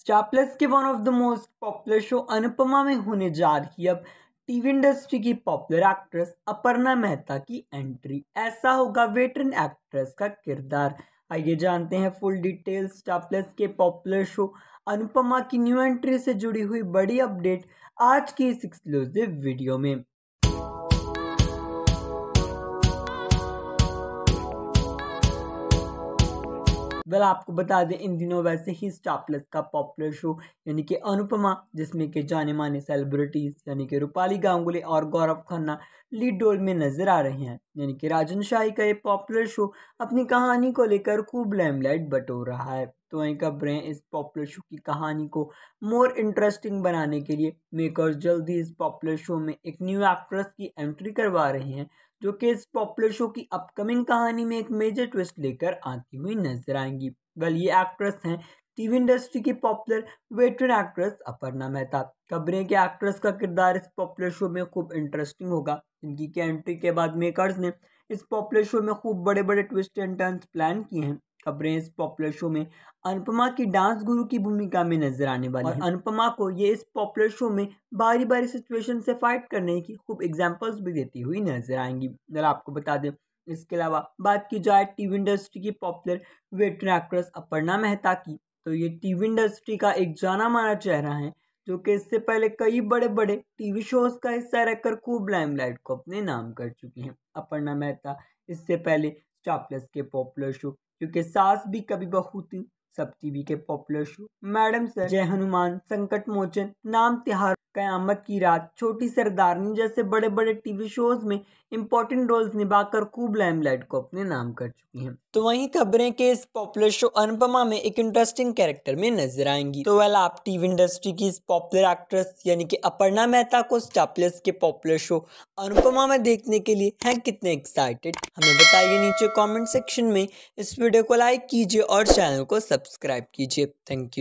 star Plus के one of the most popular show Anupama में होने जा रही अब टीवी इंडस्ट्री की पॉपुलर एक्ट्रेस अपर्णा मेहता की एंट्री ऐसा होगा वेटरन एक्ट्रेस का किरदार आइए जानते हैं फुल डिटेल्स स्टार प्लस के पॉपुलर शो अनुपमा की न्यू एंट्री से जुड़ी हुई बड़ी अपडेट आज की इस एक्सक्लूसिव वीडियो में वेल आपको बता दें इन दिनों वैसे ही स्टार प्लस का पॉपुलर शो यानी कि अनुपमा जिसमें के जाने माने सेलिब्रिटीज़ यानी कि रूपाली गांगुली और गौरव खन्ना लीड रोल में नजर आ रहे हैं यानी कि राजन शाही का ये पॉपुलर शो अपनी कहानी को लेकर खूब लैमलाइट बटोर रहा है तो वहीं खबरें इस पॉपुलर शो की कहानी को मोर इंटरेस्टिंग बनाने के लिए मेकर्स जल्द ही इस पॉपुलर शो में एक न्यू एक्ट्रेस की एंट्री करवा रहे हैं जो कि इस पॉपुलर शो की अपकमिंग कहानी में एक मेजर ट्विस्ट लेकर आती हुई नजर आएंगी वेल ये एक्ट्रेस हैं टीवी इंडस्ट्री की popular veteran actress Aparna Mehta खबरें के एक्ट्रेस का किरदार इस पॉपुलर शो में खूब इंटरेस्टिंग होगा इनकी के एंट्री के बाद मेकर्स ने इस पॉपुलर शो में खूब बड़े बड़े ट्विस्ट एंड टर्न प्लान किए हैं खबरें इस पॉपुलर शो में अनुपमा की डांस गुरु की भूमिका में नजर आने वाली और अनुपमा को ये इस पॉपुलर शो में बारी बारी सिचुएशन से फाइट करने की खूब एग्जाम्पल्स भी देती हुई नजर आएंगी जरा आपको बता दें इसके अलावा बात की जाए टीवी इंडस्ट्री की popular veteran actress Aparna Mehta की तो ये टीवी इंडस्ट्री का एक जाना माना चेहरा है जो कि इससे पहले कई बड़े बड़े टीवी शोज का हिस्सा रहकर खूब लाइमलाइट को अपने नाम कर चुकी हैं अपर्णा मेहता इससे पहले स्टार प्लस के पॉपुलर शो क्योंकि सास भी कभी बहू थी सब टीवी के पॉपुलर शो मैडम सर जय हनुमान संकट मोचन नाम तिहार कयामत की रात छोटी सरदारनी जैसे बड़े बड़े टीवी शोज में इंपॉर्टेंट रोल्स निभाकर खूब लाइमलाइट को अपने नाम कर चुकी हैं तो वहीं खबरें के इस पॉपुलर शो अनुपमा में एक इंटरेस्टिंग कैरेक्टर में नजर आएंगी तो वेल आप टीवी इंडस्ट्री की इस पॉपुलर एक्ट्रेस यानी कि अपर्णा मेहता को स्टार प्लस के पॉपुलर शो अनुपमा में देखने के लिए हैं कितने एक्साइटेड हमें बताइए नीचे कॉमेंट सेक्शन में इस वीडियो को लाइक कीजिए और चैनल को सब सब्सक्राइब कीजिए थैंक यू